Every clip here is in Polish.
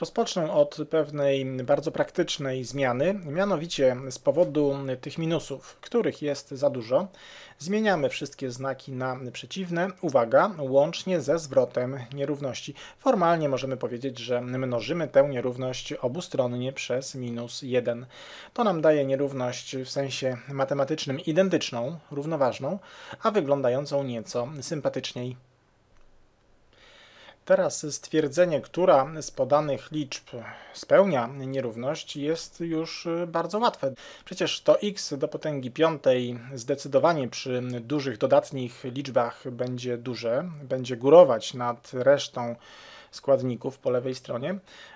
Rozpocznę od pewnej bardzo praktycznej zmiany, mianowicie z powodu tych minusów, których jest za dużo, zmieniamy wszystkie znaki na przeciwne, uwaga, łącznie ze zwrotem nierówności. Formalnie możemy powiedzieć, że mnożymy tę nierówność obustronnie przez minus 1. To nam daje nierówność w sensie matematycznym identyczną, równoważną, a wyglądającą nieco sympatyczniej. Teraz stwierdzenie, która z podanych liczb spełnia nierówność jest już y, bardzo łatwe. Przecież to x do potęgi piątej zdecydowanie przy dużych dodatnich liczbach będzie duże, będzie górować nad resztą składników po lewej stronie.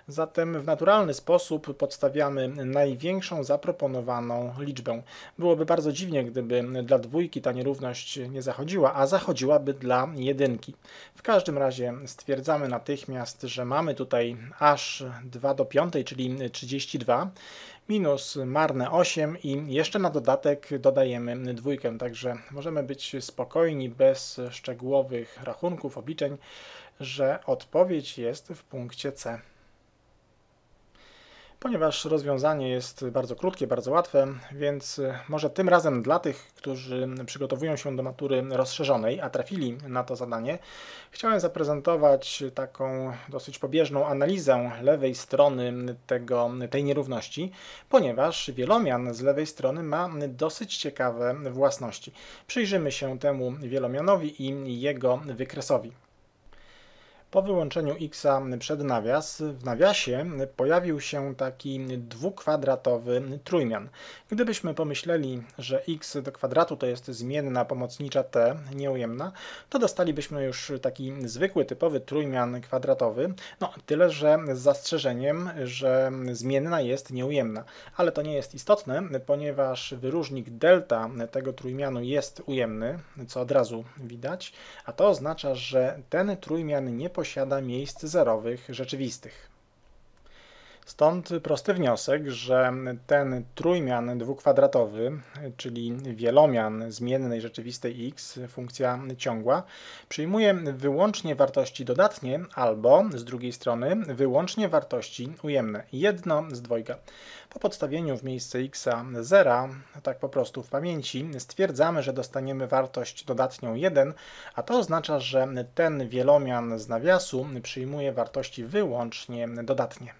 Zatem w naturalny sposób podstawiamy największą zaproponowaną liczbę. Byłoby bardzo dziwnie, gdyby dla dwójki ta nierówność nie zachodziła, a zachodziłaby dla jedynki. W każdym razie stwierdzamy natychmiast, że mamy tutaj aż 2 do 5, czyli 32, minus marne 8 i jeszcze na dodatek dodajemy dwójkę, także możemy być spokojni bez szczegółowych rachunków, obliczeń że odpowiedź jest w punkcie C. Ponieważ rozwiązanie jest bardzo krótkie, bardzo łatwe, więc może tym razem dla tych, którzy przygotowują się do matury rozszerzonej, a trafili na to zadanie, chciałem zaprezentować taką dosyć pobieżną analizę lewej strony tego, tej nierówności, ponieważ wielomian z lewej strony ma dosyć ciekawe własności. Przyjrzymy się temu wielomianowi i jego wykresowi. Po wyłączeniu Xa przed nawias, w nawiasie pojawił się taki dwukwadratowy trójmian. Gdybyśmy pomyśleli, że x do kwadratu to jest zmienna pomocnicza t, nieujemna, to dostalibyśmy już taki zwykły, typowy trójmian kwadratowy, no tyle, że z zastrzeżeniem, że zmienna jest nieujemna. Ale to nie jest istotne, ponieważ wyróżnik delta tego trójmianu jest ujemny, co od razu widać, a to oznacza, że ten trójmian nie posiada miejsc zerowych rzeczywistych. Stąd prosty wniosek, że ten trójmian dwukwadratowy, czyli wielomian zmiennej rzeczywistej x, funkcja ciągła, przyjmuje wyłącznie wartości dodatnie albo z drugiej strony wyłącznie wartości ujemne, jedno z dwojga. Po podstawieniu w miejsce x zera, tak po prostu w pamięci, stwierdzamy, że dostaniemy wartość dodatnią 1, a to oznacza, że ten wielomian z nawiasu przyjmuje wartości wyłącznie dodatnie.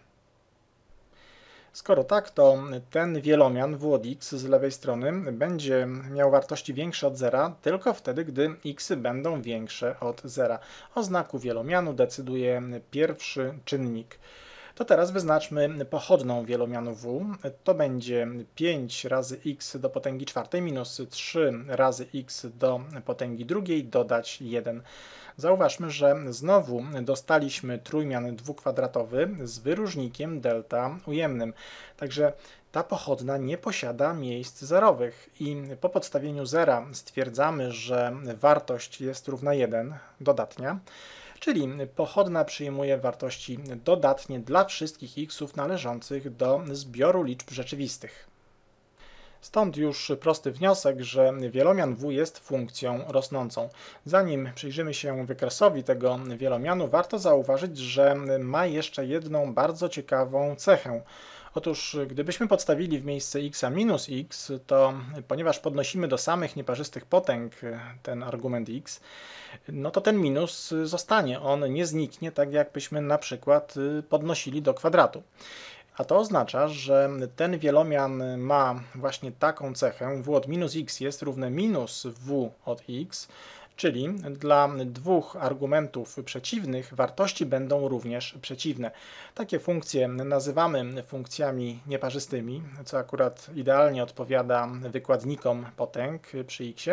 Skoro tak, to ten wielomian w x z lewej strony będzie miał wartości większe od zera tylko wtedy, gdy x będą większe od zera. O znaku wielomianu decyduje pierwszy czynnik to teraz wyznaczmy pochodną wielomianu w. To będzie 5 razy x do potęgi czwartej minus 3 razy x do potęgi drugiej dodać 1. Zauważmy, że znowu dostaliśmy trójmian dwukwadratowy z wyróżnikiem delta ujemnym. Także ta pochodna nie posiada miejsc zerowych i po podstawieniu zera stwierdzamy, że wartość jest równa 1 dodatnia czyli pochodna przyjmuje wartości dodatnie dla wszystkich xów należących do zbioru liczb rzeczywistych. Stąd już prosty wniosek, że wielomian w jest funkcją rosnącą. Zanim przyjrzymy się wykresowi tego wielomianu, warto zauważyć, że ma jeszcze jedną bardzo ciekawą cechę. Otóż gdybyśmy podstawili w miejsce x minus x, to ponieważ podnosimy do samych nieparzystych potęg ten argument x, no to ten minus zostanie, on nie zniknie, tak jakbyśmy na przykład podnosili do kwadratu. A to oznacza, że ten wielomian ma właśnie taką cechę, w od minus x jest równe minus w od x, czyli dla dwóch argumentów przeciwnych wartości będą również przeciwne. Takie funkcje nazywamy funkcjami nieparzystymi, co akurat idealnie odpowiada wykładnikom potęg przy x.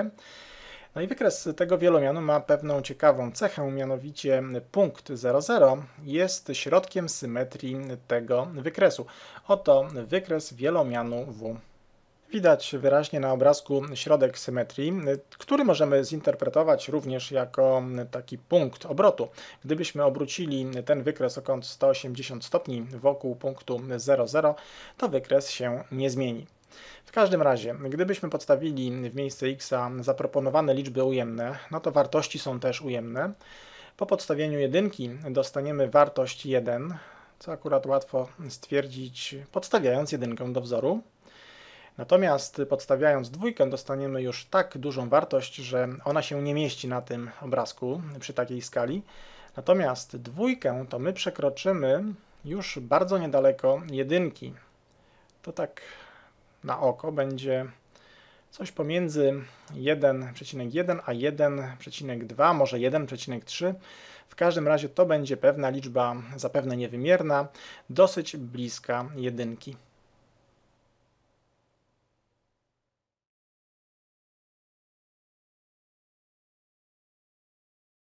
No i wykres tego wielomianu ma pewną ciekawą cechę, mianowicie punkt 00 jest środkiem symetrii tego wykresu. Oto wykres wielomianu W. Widać wyraźnie na obrazku środek symetrii, który możemy zinterpretować również jako taki punkt obrotu. Gdybyśmy obrócili ten wykres o kąt 180 stopni wokół punktu 00, to wykres się nie zmieni. W każdym razie, gdybyśmy podstawili w miejsce x zaproponowane liczby ujemne, no to wartości są też ujemne. Po podstawieniu jedynki dostaniemy wartość 1, co akurat łatwo stwierdzić podstawiając jedynkę do wzoru. Natomiast podstawiając dwójkę dostaniemy już tak dużą wartość, że ona się nie mieści na tym obrazku przy takiej skali. Natomiast dwójkę to my przekroczymy już bardzo niedaleko jedynki. To tak na oko będzie coś pomiędzy 1,1 a 1,2, może 1,3. W każdym razie to będzie pewna liczba, zapewne niewymierna, dosyć bliska jedynki.